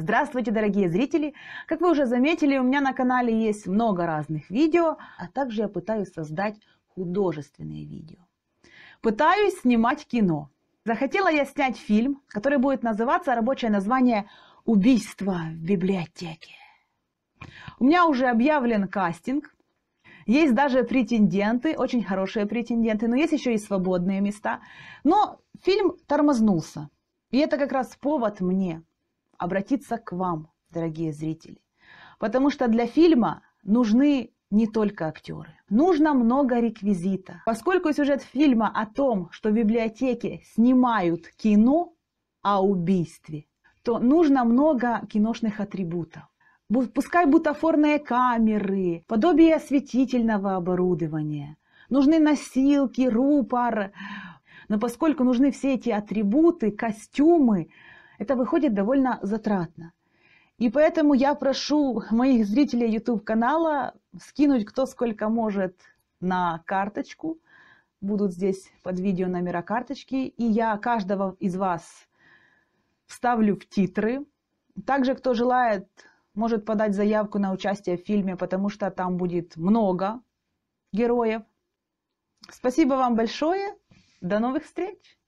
Здравствуйте, дорогие зрители! Как вы уже заметили, у меня на канале есть много разных видео, а также я пытаюсь создать художественные видео. Пытаюсь снимать кино. Захотела я снять фильм, который будет называться рабочее название «Убийство в библиотеке». У меня уже объявлен кастинг. Есть даже претенденты, очень хорошие претенденты, но есть еще и свободные места. Но фильм тормознулся. И это как раз повод мне обратиться к вам, дорогие зрители. Потому что для фильма нужны не только актеры. Нужно много реквизита. Поскольку сюжет фильма о том, что в библиотеке снимают кино о убийстве, то нужно много киношных атрибутов. Пускай бутафорные камеры, подобие осветительного оборудования. Нужны носилки, рупор. Но поскольку нужны все эти атрибуты, костюмы, это выходит довольно затратно. И поэтому я прошу моих зрителей YouTube-канала скинуть кто сколько может на карточку. Будут здесь под видео номера карточки. И я каждого из вас вставлю в титры. Также, кто желает, может подать заявку на участие в фильме, потому что там будет много героев. Спасибо вам большое. До новых встреч!